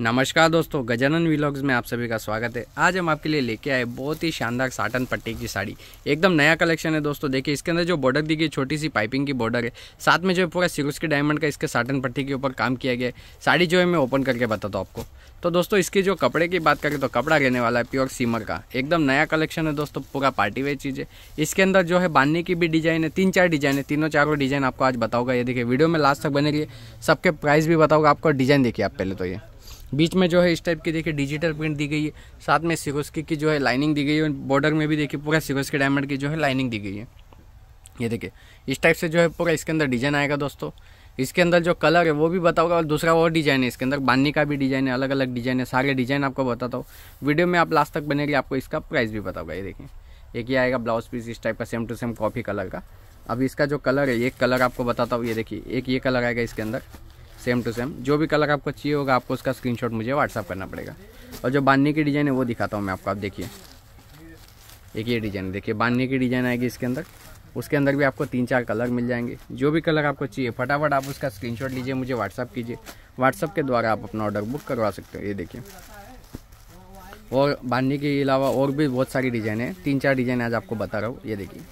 नमस्कार दोस्तों गजानन व्लॉग्स में आप सभी का स्वागत है आज हम आपके लिए लेके आए बहुत ही शानदार साटन पट्टी की साड़ी एकदम नया कलेक्शन है दोस्तों देखिए इसके अंदर जो बॉर्डर दी गई छोटी सी पाइपिंग की बॉर्डर है साथ में जो है पूरा सिरुस के डायमंड का इसके साटन पट्टी के ऊपर काम किया गया है साड़ी जो है मैं ओपन करके बताता हूँ आपको तो दोस्तों इसके जो कपड़े की बात करें तो कपड़ा रहने वाला है प्योर सीमर का एकदम नया कलेक्शन है दोस्तों पूरा पार्टी वेयर चीज़ है इसके अंदर जो है बांधने की भी डिजाइन है तीन चार डिजाइन है तीनों चारों डिजाइन आपको आज बताऊंगा ये देखिए वीडियो में लास्ट तक बने रहिए सबके प्राइस भी बताऊंगा आपको डिजाइन देखिए आप पहले तो ये बीच में जो है इस टाइप की देखिए डिजिटल प्रिंट दी गई है साथ में सिकोस्की की जो है लाइनिंग दी गई है बॉर्डर में भी देखिए पूरा सिकोस्की डायमंड की जो है लाइनिंग दी गई है ये देखिए इस टाइप से जो है पूरा इसके अंदर डिजाइन आएगा दोस्तों इसके अंदर जो कलर है वो भी बताऊंगा और दूसरा और डिजाइन है इसके अंदर बांधनी का भी डिजाइन है अलग अलग डिजाइन है सारे डिजाइन आपको बताता हूँ वीडियो में आप लास्ट तक बनेगी आपको इसका प्राइस भी बताऊंगा ये देखिए एक ही आएगा ब्लाउज पीस इस टाइप का same to same coffee colour का अब इसका जो कलर है एक कलर आपको बताता हूँ ये देखिए एक ये कलर आएगा इसके अंदर सेम टू सेम जो भी कलर आपको चाहिए होगा आपको उसका स्क्रीनशॉट मुझे व्हाट्सअप करना पड़ेगा और जो बांधने की डिज़ाइन है वो दिखाता हूँ मैं आपको आप देखिए एक ये डिज़ाइन देखिए बांधने की डिज़ाइन आएगी इसके अंदर उसके अंदर भी आपको तीन चार कलर मिल जाएंगे जो भी कलर आपको चाहिए फटाफट आप उसका स्क्रीनशॉट लीजिए मुझे व्हाट्सअप कीजिए व्हाट्सअप के द्वारा आप अपना ऑर्डर बुक करवा सकते हो ये देखिए और बांधने के अलावा और भी बहुत सारी डिज़ाइन है तीन चार डिज़ाइन आज आपको बता रहा हूँ ये देखिए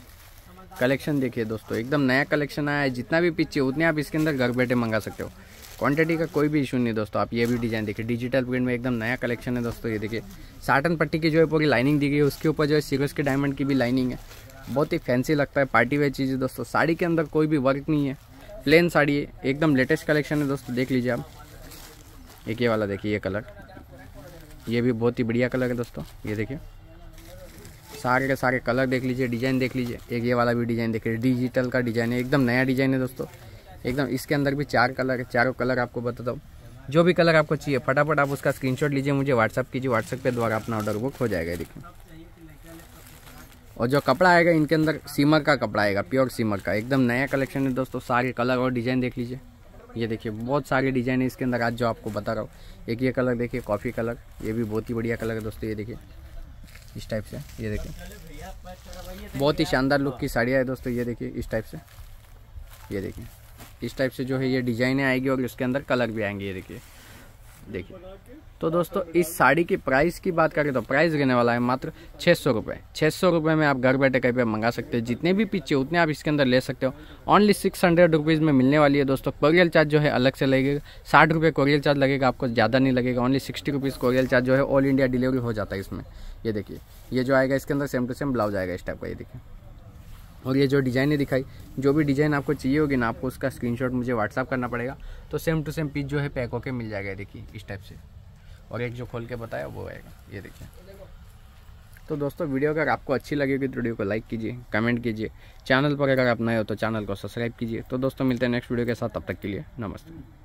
कलेक्शन देखिए दोस्तों एकदम नया कलेक्शन आया है जितना भी पीछे उतने आप इसके अंदर घर बैठे मंगा सकते हो क्वांटिटी का कोई भी इशू नहीं दोस्तों आप ये भी डिज़ाइन देखिए डिजिटल प्रिंट में एकदम नया कलेक्शन है दोस्तों ये देखिए साटन पट्टी की जो है पूरी लाइनिंग दी गई है उसके ऊपर जो है सिगर्स के डायमंड की भी लाइनिंग है बहुत ही फैंसी लगता है पार्टी वेयर चीज़ है दोस्तों साड़ी के अंदर कोई भी वर्क नहीं है प्लेन साड़ी है एकदम लेटेस्ट कलेक्शन है दोस्तों देख लीजिए आप एक ये वाला देखिए ये कलर ये भी बहुत ही बढ़िया कलर है दोस्तों ये देखिए सारे के सारे कलर देख लीजिए डिज़ाइन देख लीजिए एक ये वाला भी डिज़ाइन देखिए डिजिटल का डिज़ाइन है एकदम नया डिज़ाइन है दोस्तों एकदम इसके अंदर भी चार कलर है चारों कलर आपको बता दो जो भी कलर आपको चाहिए फटाफट आप उसका स्क्रीनशॉट लीजिए मुझे व्हाट्सअप कीजिए व्हाट्सअप के द्वारा अपना ऑर्डर बुक हो जाएगा देखिए और जो कपड़ा आएगा इनके अंदर सीमर का कपड़ा आएगा प्योर सीमर का एकदम नया कलेक्शन है दोस्तों सारे कलर और डिज़ाइन देख लीजिए ये देखिए बहुत सारे डिज़ाइन है इसके अंदर आज जो आपको बता रहा हूँ एक ये कलर देखिए कॉफ़ी कलर ये भी बहुत ही बढ़िया कलर है दोस्तों ये देखिए इस टाइप से ये देखिए बहुत ही शानदार लुक की साड़ियाँ है दोस्तों ये देखिए इस टाइप से ये देखिए इस टाइप से जो है ये डिज़ाइने आएगी और इसके अंदर कलर भी आएंगे ये देखिए देखिए तो दोस्तों इस साड़ी की प्राइस की बात करें तो प्राइस रहने वाला है मात्र छः सौ रुपये छः सौ रुपये में आप घर बैठे कहीं पे मंगा सकते हैं जितने भी पीछे उतने आप इसके अंदर ले सकते हो ओनली सिक्स हंड्रेड रुपीज़ में मिलने वाली है दोस्तों कोरियल चार्ज जो है अलग से लगेगा साठ रुपये कोरियल चार्ज लगेगा आपको ज़्यादा नहीं लगेगा only sixty rupees courier charge जो है ऑल इंडिया डिलीवरी हो जाता है इसमें ये देखिए ये जो आएगा इसके अंदर सेम टू सेम ब्लाउज आएगा इस टाइप का ये देखिए और ये जो डिज़ाइनें दिखाई जो भी डिज़ाइन आपको चाहिए होगी ना आपको उसका स्क्रीनशॉट मुझे व्हाट्सअप करना पड़ेगा तो सेम टू सेम पीस जो है पैक होकर मिल जाएगा देखिए इस टाइप से और एक जो खोल के बताया वो आएगा ये देखिए तो दोस्तों वीडियो अगर आपको अच्छी लगेगी तो वीडियो को लाइक कीजिए कमेंट कीजिए चैनल पर अगर आप नए हो तो चैनल को सब्सक्राइब कीजिए तो दोस्तों मिलते हैं नेक्स्ट वीडियो के साथ तब तक के लिए नमस्ते